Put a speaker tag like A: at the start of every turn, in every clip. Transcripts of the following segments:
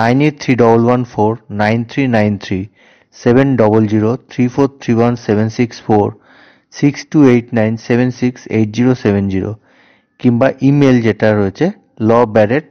A: nine eight three double one four nine three nine three seven double zero three four three one seven six four six two eight nine seven six eight zero seven zero কিংবা email যেটা রয়েছে law Barrett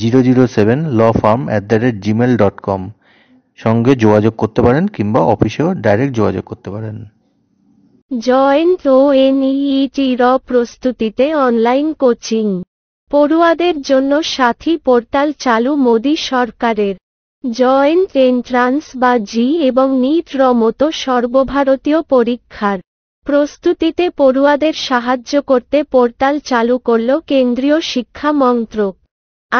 A: zero zero seven law firm at the rate Gmail dot com সঙ্গে যোগাযোগ করতে পারেন কিংবা অফিসেও direct যোগাযোগ করতে পারেন
B: জয়েন্ট ও এনইটি র প্রস্তুতিতে অনলাইন কোচিং পড়ুয়াদের জন্য সাথী পোর্টাল চালু মোদী সরকারের জয়েন্ট এন্ট্রান্স বা জি এবং নিট র মতো সর্বভারতীয় পরীক্ষার প্রস্তুতিতে পড়ুয়াদের সাহায্য করতে পোর্টাল চালু করল কেন্দ্রীয় শিক্ষা মন্ত্রক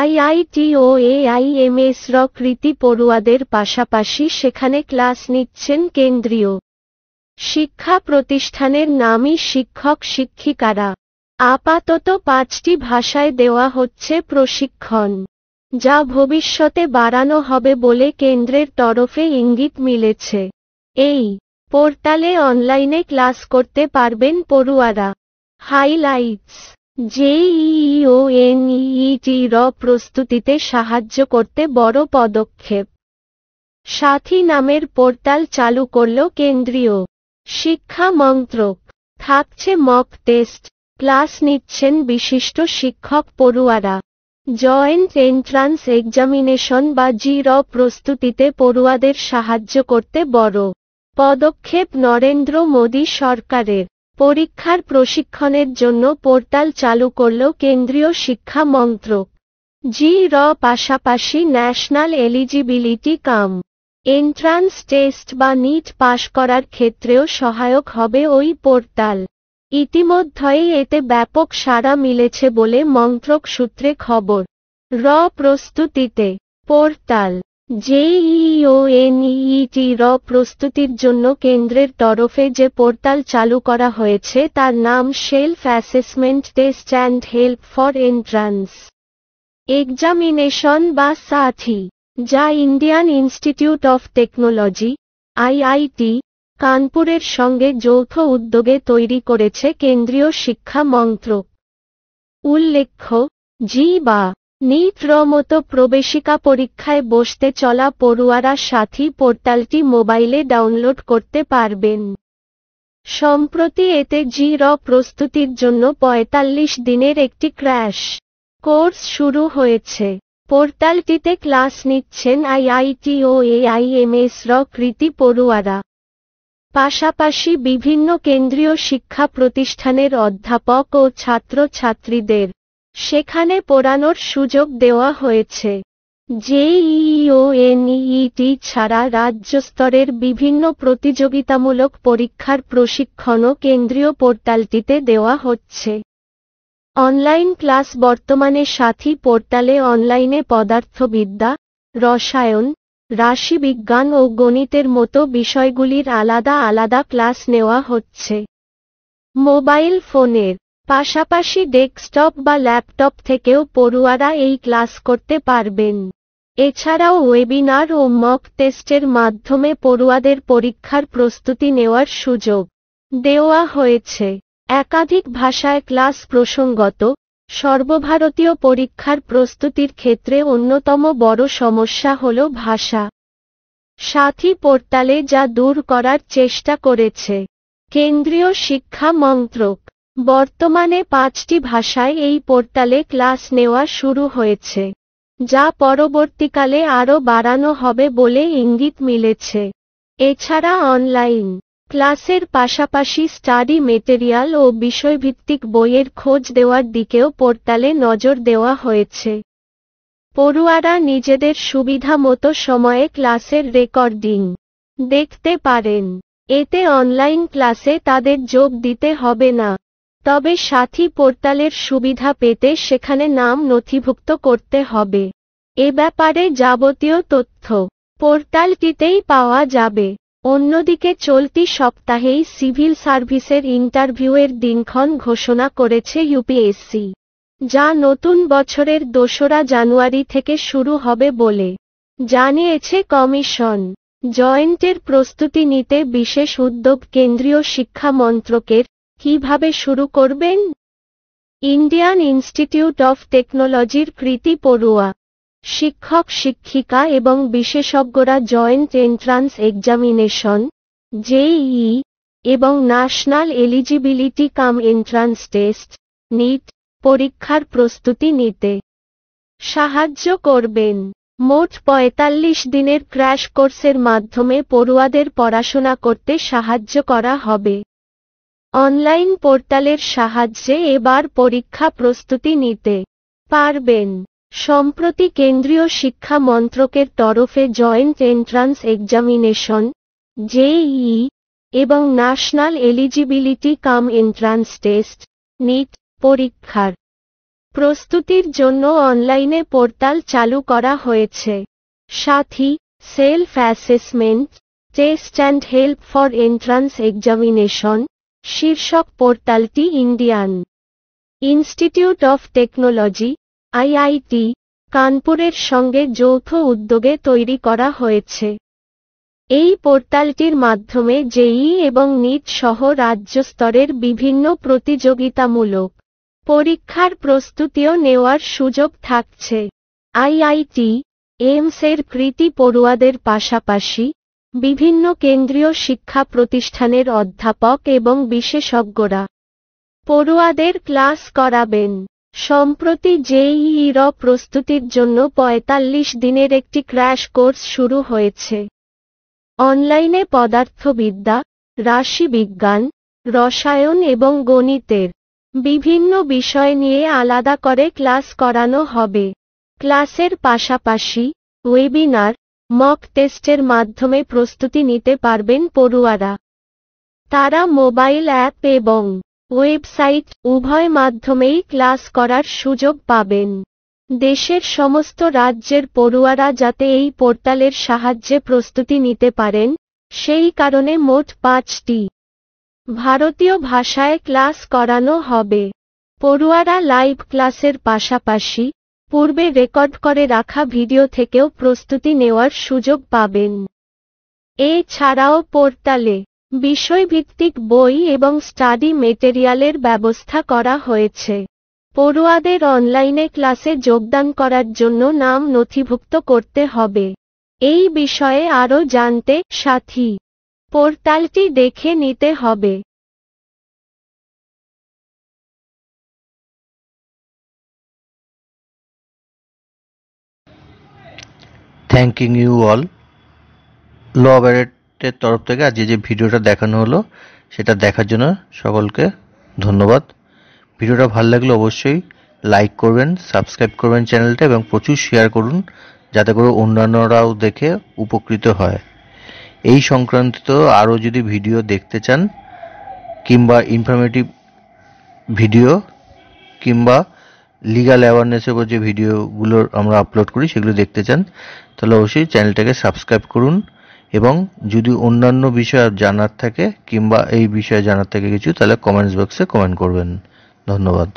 B: আইআইটি ও এআইএমএস র কৃতি পড়ুয়াদের পাশাপাশি সেখানে ক্লাস নিচ্ছেন কেন্দ্রীয় শিক্ষা প্রতিষ্ঠানের নামী শিক্ষক শিক্ষিকারা আপাতত পাঁচটি ভাষায় দেওয়া হচ্ছে প্রশিক্ষণ যা ভবিষ্যতে বাড়ানো হবে বলে কেন্দ্রের তরফে ইঙ্গিত মিলেছে এই পোর্টালে অনলাইনে ক্লাস করতে পারবেন পড়ুয়ারা হাইলাইটস জেইইওএনইইটি র প্রস্তুতিতে সাহায্য করতে বড় পদক্ষেপ সাথী নামের পোর্টাল চালু করল কেন্দ্রীয় শিক্ষা মন্ত্রক থাকছে মক টেস্ট ক্লাস নিচ্ছেন বিশিষ্ট শিক্ষক পড়ুয়ারা জয়েন্ট এন্ট্রান্স এক্সামিনেশন বা জির প্রস্তুতিতে পড়ুয়াদের সাহায্য করতে বড় পদক্ষেপ নরেন্দ্র মোদী সরকারের পরীক্ষার প্রশিক্ষণের জন্য পোর্টাল চালু করল কেন্দ্রীয় শিক্ষা মন্ত্রক জি র পাশাপাশি National Eligibility cum Entrance Test বা নিট পাশ করার ক্ষেত্রেও সহায়ক হবে ওই পোর্টাল ইতিমধ্যেই এতে ব্যাপক সাড়া মিলেছে বলে মন্ত্রক সূত্রে খবর র প্রস্তুতিতে পোর্টাল জেইওএনইটি র প্রস্তুতির জন্য কেন্দ্রের তরফে যে পোর্টাল চালু করা হয়েছে তার নাম Self Assessment Test and Help for Entrance Examination বা সাথী যা Indian Institute of Technology IIT কানপুরের সঙ্গে যৌথ উদ্যোগে তৈরি করেছে কেন্দ্রীয় শিক্ষা মন্ত্রক উল্লেখ্য জি বা নিত্র মতো প্রবেশিকা পরীক্ষায় বসতে চলা পড়ুয়ারা সাথী পোর্টালটি মোবাইলে ডাউনলোড করতে পারবেন সম্প্রতি এতে জি র প্রস্তুতির জন্য ৪৫ দিনের একটি ক্র্যাশ কোর্স শুরু হয়েছে পোর্টালটিতে ক্লাস নিচ্ছেন আইআইটি ও এআইএমএস র কৃতি পড়ুয়ারা পাশাপাশি বিভিন্ন কেন্দ্রীয় শিক্ষা প্রতিষ্ঠানের অধ্যাপক ও ছাত্রছাত্রীদের সেখানে পড়ানোর সুযোগ দেওয়া হয়েছে জেইওএনইটি ছাড়া রাজ্য স্তরের বিভিন্ন প্রতিযোগিতামূলক পরীক্ষার প্রশিক্ষণও কেন্দ্রীয় পোর্টালটিতে দেওয়া হচ্ছে অনলাইন ক্লাস বর্তমানে সাথী পোর্টালে অনলাইনে পদার্থবিদ্যা রসায়ন রাশিবিজ্ঞান ও গণিতের মতো বিষয়গুলির আলাদা আলাদা ক্লাস নেওয়া হচ্ছে মোবাইল ফোনের পাশাপাশি ডেস্কটপ বা ল্যাপটপ থেকেও পড়ুয়ারা এই ক্লাস করতে পারবেন এছাড়াও ওয়েবিনার ও মক টেস্টের মাধ্যমে পড়ুয়াদের পরীক্ষার প্রস্তুতি নেওয়ার সুযোগ দেওয়া হয়েছে একাধিক ভাষায় ক্লাস প্রসঙ্গত সর্বভারতীয় পরীক্ষার প্রস্তুতির ক্ষেত্রে অন্যতম বড় সমস্যা হল ভাষা সাথী পোর্টালে যা দূর করার চেষ্টা করেছে কেন্দ্রীয় শিক্ষা মন্ত্রক বর্তমানে পাঁচটি ভাষায় এই পোর্টালে ক্লাস নেওয়া শুরু হয়েছে যা পরবর্তীকালে আরও বাড়ানো হবে বলে ইঙ্গিত মিলেছে এছাড়া অনলাইন ক্লাসের পাশাপাশি স্টাডি মেটেরিয়াল ও বিষয়ভিত্তিক বইয়ের খোঁজ দেওয়ার দিকেও পোর্টালে নজর দেওয়া হয়েছে পড়ুয়ারা নিজেদের সুবিধা মতো সময়ে ক্লাসের রেকর্ডিং দেখতে পারেন এতে অনলাইন ক্লাসে তাদের যোগ দিতে হবে না তবে সাথী পোর্টালের সুবিধা পেতে সেখানে নাম নথিভুক্ত করতে হবে এ ব্যাপারে যাবতীয় তথ্য পোর্টালটিতেই পাওয়া যাবে অন্যদিকে চলতি সপ্তাহেই সিভিল সার্ভিসের ইন্টারভিউয়ের দিনক্ষণ ঘোষণা করেছে ইউপিএসসি যা নতুন বছরের দোসরা জানুয়ারি থেকে শুরু হবে বলে জানিয়েছে কমিশন জয়েন্টের প্রস্তুতি নিতে বিশেষ উদ্যোগ কেন্দ্রীয় শিক্ষা মন্ত্রকের কিভাবে শুরু করবেন ইন্ডিয়ান ইনস্টিটিউট অফ টেকনোলজির কৃতি পড়ুয়া শিক্ষক শিক্ষিকা এবং বিশেষজ্ঞরা জয়েন্ট এন্ট্রান্স এক্সামিনেশন জেইই এবং National Eligibility cum Entrance Test NEET পরীক্ষার প্রস্তুতি নিতে সাহায্য করবেন মোট পঁয়তাল্লিশ দিনের ক্র্যাশ কোর্সের মাধ্যমে পড়ুয়াদের পড়াশোনা করতে সাহায্য করা হবে অনলাইন পোর্টালের সাহায্যে এবার পরীক্ষা প্রস্তুতি নিতে পারবেন সম্প্রতি কেন্দ্রীয় শিক্ষা মন্ত্রকের তরফে জয়েন্ট এন্ট্রান্স এক্সামিনেশন জেই এবং National Eligibility cum Entrance Test NEET পরীক্ষার প্রস্তুতির জন্য অনলাইনে পোর্টাল চালু করা হয়েছে Sathee Self Assessment Test and Help for Entrance Examination শীর্ষক পোর্টালটি Indian Institute of Technology IIT কানপুরের সঙ্গে যৌথ উদ্যোগে তৈরি করা হয়েছে এই পোর্টালটির মাধ্যমে জেই এবং নিট সহ রাজ্য স্তরের বিভিন্ন প্রতিযোগিতামূলক পরীক্ষার প্রস্তুতিও নেওয়ার সুযোগ থাকছে আইআইটি এমসের কৃতি পড়ুয়াদের পাশাপাশি বিভিন্ন কেন্দ্রীয় শিক্ষা প্রতিষ্ঠানের অধ্যাপক এবং বিশেষজ্ঞরা পড়ুয়াদের ক্লাস করাবেন সম্প্রতি জেইইর প্রস্তুতির জন্য ৪৫ দিনের একটি ক্র্যাশ কোর্স শুরু হয়েছে অনলাইনে পদার্থবিদ্যা রাশিবিজ্ঞান রসায়ন এবং গণিতের বিভিন্ন বিষয় নিয়ে আলাদা করে ক্লাস করানো হবে ক্লাসের পাশাপাশি ওয়েবিনার মক টেস্টের মাধ্যমে প্রস্তুতি নিতে পারবেন পড়ুয়ারা তারা মোবাইল অ্যাপ এবং ওয়েবসাইট উভয় মাধ্যমেই ক্লাস করার সুযোগ পাবেন দেশের সমস্ত রাজ্যের পড়ুয়ারা যাতে এই পোর্টালের সাহায্যে প্রস্তুতি নিতে পারেন সেই কারণে মোট পাঁচটি ভারতীয় ভাষায় ক্লাস করানো হবে পড়ুয়ারা লাইভ ক্লাসের পাশাপাশি পূর্বে রেকর্ড করে রাখা ভিডিও থেকেও প্রস্তুতি নেওয়ার সুযোগ পাবেন এছাড়াও পোর্টালে বিষয়ভিত্তিক বই এবং স্টাডি মেটেরিয়ালের ব্যবস্থা করা হয়েছে পড়ুয়াদের অনলাইনে ক্লাসে যোগদান করার জন্য নাম নথিভুক্ত করতে হবে এই বিষয়ে আরও জানতে সাথী পোর্টালটি দেখে নিতে হবে
A: থ্যাংক ইউ অল Love টের তরফ থেকে আজ যে ভিডিওটা দেখানো হলো সেটা দেখার জন্য সকলকে ধন্যবাদ ভিডিওটা ভালো লাগলে অবশ্যই লাইক করবেন সাবস্ক্রাইব করবেন চ্যানেলটা এবং প্রচুর শেয়ার করুন যাতে করে অন্যান্যরাও দেখে উপকৃত হয় এই সংক্রান্ত আরও যদি ভিডিও দেখতে চান কিংবা ইনফরমেটিভ ভিডিও কিংবা লিগাল অ্যাওয়ারনেসের উপর যে ভিডিওগুলো আমরা আপলোড করি সেগুলো দেখতে চান তাহলে অবশ্যই চ্যানেলটাকে সাবস্ক্রাইব করুন এবং যদি অন্যান্য বিষয় জানার থাকে কিংবা এই বিষয়ে জানার থাকে কিছু তাহলে কমেন্টস বক্সে কমেন্ট করবেন ধন্যবাদ